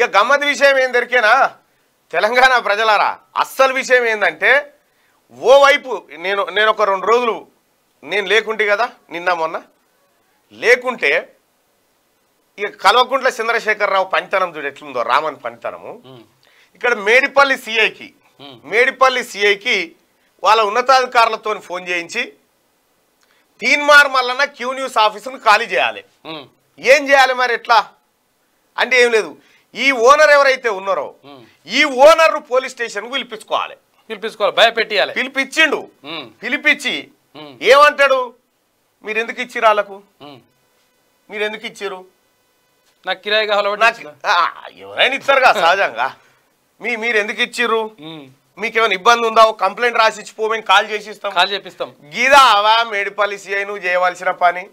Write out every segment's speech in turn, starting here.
ఇక గమ్మత్ విషయం ఏం దొరికేనా తెలంగాణ ప్రజలారా అస్సలు విషయం ఏంటంటే ఓవైపు నేను నేను ఒక రెండు రోజులు నేను లేకుంటే కదా నిన్న మొన్న లేకుంటే ఇక కల్వకుంట్ల చంద్రశేఖరరావు పనితనం చూడు ఎట్లుందో రామన్ పనితనము ఇక్కడ మేడిపల్లి సిఐకి మేడిపల్లి సిఐకి వాళ్ళ ఉన్నతాధికారులతో ఫోన్ చేయించి తీన్మార్ మల్లన్న క్యూ న్యూస్ ఆఫీసును ఖాళీ చేయాలి ఏం చేయాలి మరి ఎట్లా అంటే ఏం లేదు ఈ ఓనర్ ఎవరైతే ఉన్నారో ఈ ఓనర్ పోలీస్ స్టేషన్ కు పిలిపించుకోవాలి పిలిపించుకోవాలి భయపెట్టియాలి పిలిపించిండు పిలిపించి ఏమంటాడు మీరు ఎందుకు ఇచ్చిరు వాళ్ళకు మీరు ఎందుకు ఇచ్చారు నాకు కిరాయి కావాలి ఎవరైనా ఇచ్చారు కదా సహజంగా మీ మీరు ఎందుకు ఇచ్చిర్రు మీకేమైనా ఇబ్బంది ఉందా ఒక కంప్లైంట్ రాసి పో మేము కాల్ చేసి ఇస్తాం కాల్ చేపిస్తాం గీదా అవా మేడిపల్లి సిఐ నువ్వు చేయవలసిన పని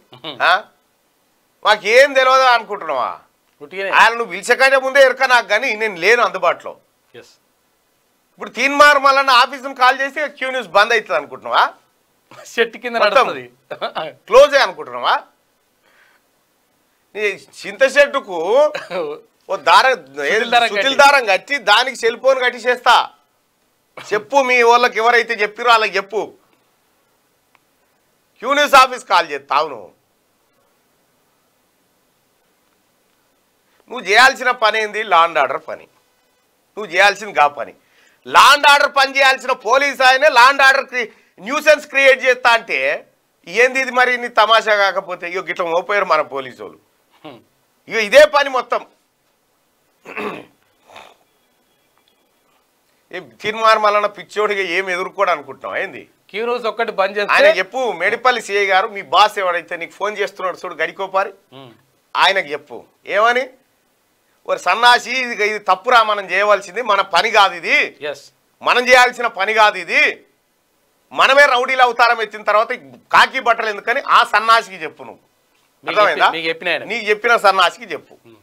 మాకేం తెలియదు అనుకుంటున్నావా ఆయన నువ్వు పిలిచకంటే ముందే ఎరక నాకు కానీ నేను లేను అందుబాటులో ఇప్పుడు మార్ మళ్ళీ ఆఫీస్ కాల్ చేసి క్యూ న్యూస్ బంద్ అవుతుంది అనుకుంటున్నావా చెట్టు కింద క్లోజ్ అనుకుంటున్నావా నీ చింత చెట్టుకు ఓ దారం సుతిల్ దారం కట్టి దానికి సెల్ ఫోన్ కట్టి చేస్తా చెప్పు మీ వాళ్ళకి ఎవరైతే చెప్పిరో వాళ్ళకి చెప్పు న్యూస్ ఆఫీస్ కాల్ చేస్తావు నువ్వు నువ్వు చేయాల్సిన పని ఏంది లాండ్ ఆర్డర్ పని నువ్వు చేయాల్సింది కా పని లాండ్ ఆర్డర్ పని చేయాల్సిన పోలీస్ ఆయనే లాండ్ ఆర్డర్ న్యూసెన్స్ క్రియేట్ చేస్తా అంటే ఏంది ఇది మరి నీ తమాషా కాకపోతే ఇక గిట్ల మోపోయారు మన పోలీసు వాళ్ళు ఇదే పని మొత్తం తిరుమారు మళ్ళన పిచ్చోడిగా ఏం ఎదుర్కోడు అనుకుంటున్నావు ఏంది క్యూ రోజు ఒక్కటి బంద్ చేస్తా ఆయన చెప్పు మేడిపల్లి సిఐ గారు మీ బాస్ ఎవడైతే నీకు ఫోన్ చేస్తున్నాడు చూడు గడికోపారి ఆయనకు చెప్పు ఏమని ఒక సన్నాసి ఇది తప్పురా మనం చేయవలసింది మన పని కాదు ఇది మనం చేయాల్సిన పని కాదు ఇది మనమే రౌడీలు అవతారం ఎత్తిన తర్వాత కాకి బట్టలు ఎందుకని ఆ సన్నాసికి చెప్పు నువ్వు అర్థమైందా నీకు చెప్పిన సన్నాసికి చెప్పు hmm.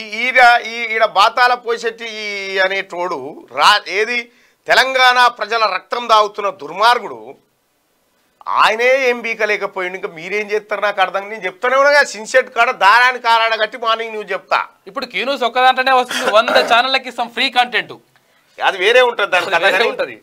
ఈ ఈడ ఈడ బాతాల పోషెట్టి అనే టోడు రా ఏది తెలంగాణ ప్రజల రక్తం దాగుతున్న దుర్మార్గుడు ఆయనే ఏం బీకలేకపోయింది ఇంకా మీరేం చేస్తారు నాకు అర్థం నేను చెప్తానే ఉన్నా సిన్సెట్ కాడ దారాన్ని కారాడ కట్టి మార్నింగ్ నువ్వు చెప్తా ఇప్పుడు న్యూస్ ఒక్కదంటేనే వస్తుంది వంద ఛానళ్ళకి ఇస్తాం ఫ్రీ కంటెంట్ అది వేరే ఉంటుంది దాని ఉంటది